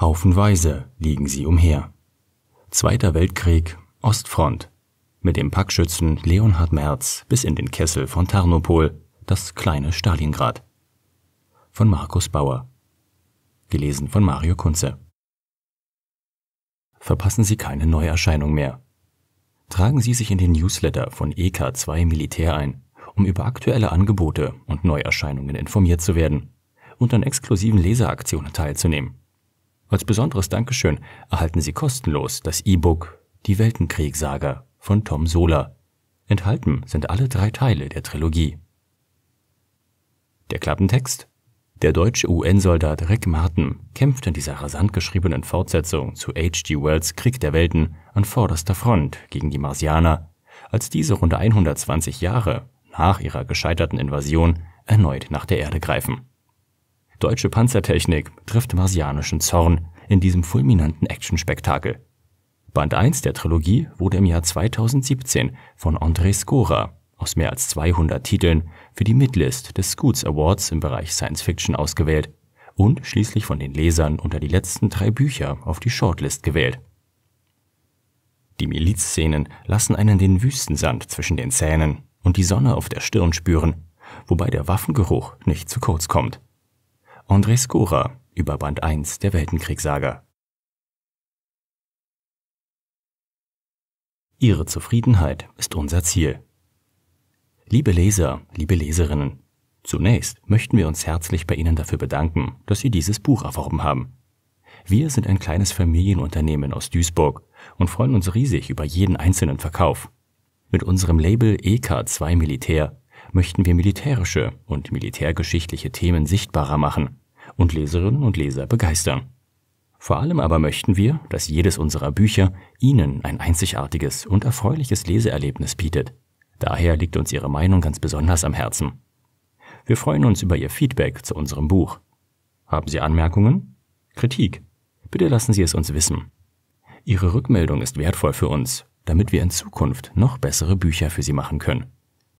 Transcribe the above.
Haufenweise liegen sie umher. Zweiter Weltkrieg, Ostfront. Mit dem Packschützen Leonhard Merz bis in den Kessel von Tarnopol, das kleine Stalingrad. Von Markus Bauer. Gelesen von Mario Kunze. Verpassen Sie keine Neuerscheinung mehr. Tragen Sie sich in den Newsletter von EK2 Militär ein, um über aktuelle Angebote und Neuerscheinungen informiert zu werden und an exklusiven Leseraktionen teilzunehmen. Als besonderes Dankeschön erhalten Sie kostenlos das E-Book Die Weltenkriegssaga von Tom Sola. Enthalten sind alle drei Teile der Trilogie. Der Klappentext Der deutsche UN-Soldat Rick Martin kämpft in dieser rasant geschriebenen Fortsetzung zu H.G. Wells Krieg der Welten an vorderster Front gegen die Marsianer, als diese rund 120 Jahre nach ihrer gescheiterten Invasion erneut nach der Erde greifen. Deutsche Panzertechnik trifft marsianischen Zorn in diesem fulminanten Actionspektakel. Band 1 der Trilogie wurde im Jahr 2017 von André Scora aus mehr als 200 Titeln für die Mitlist des Scoots Awards im Bereich Science Fiction ausgewählt und schließlich von den Lesern unter die letzten drei Bücher auf die Shortlist gewählt. Die Milizszenen lassen einen den Wüstensand zwischen den Zähnen und die Sonne auf der Stirn spüren, wobei der Waffengeruch nicht zu kurz kommt. André Skora über Band 1 der Weltenkriegssaga. Ihre Zufriedenheit ist unser Ziel. Liebe Leser, liebe Leserinnen, zunächst möchten wir uns herzlich bei Ihnen dafür bedanken, dass Sie dieses Buch erworben haben. Wir sind ein kleines Familienunternehmen aus Duisburg und freuen uns riesig über jeden einzelnen Verkauf. Mit unserem Label EK2 Militär möchten wir militärische und militärgeschichtliche Themen sichtbarer machen und Leserinnen und Leser begeistern. Vor allem aber möchten wir, dass jedes unserer Bücher Ihnen ein einzigartiges und erfreuliches Leseerlebnis bietet. Daher liegt uns Ihre Meinung ganz besonders am Herzen. Wir freuen uns über Ihr Feedback zu unserem Buch. Haben Sie Anmerkungen? Kritik? Bitte lassen Sie es uns wissen. Ihre Rückmeldung ist wertvoll für uns, damit wir in Zukunft noch bessere Bücher für Sie machen können.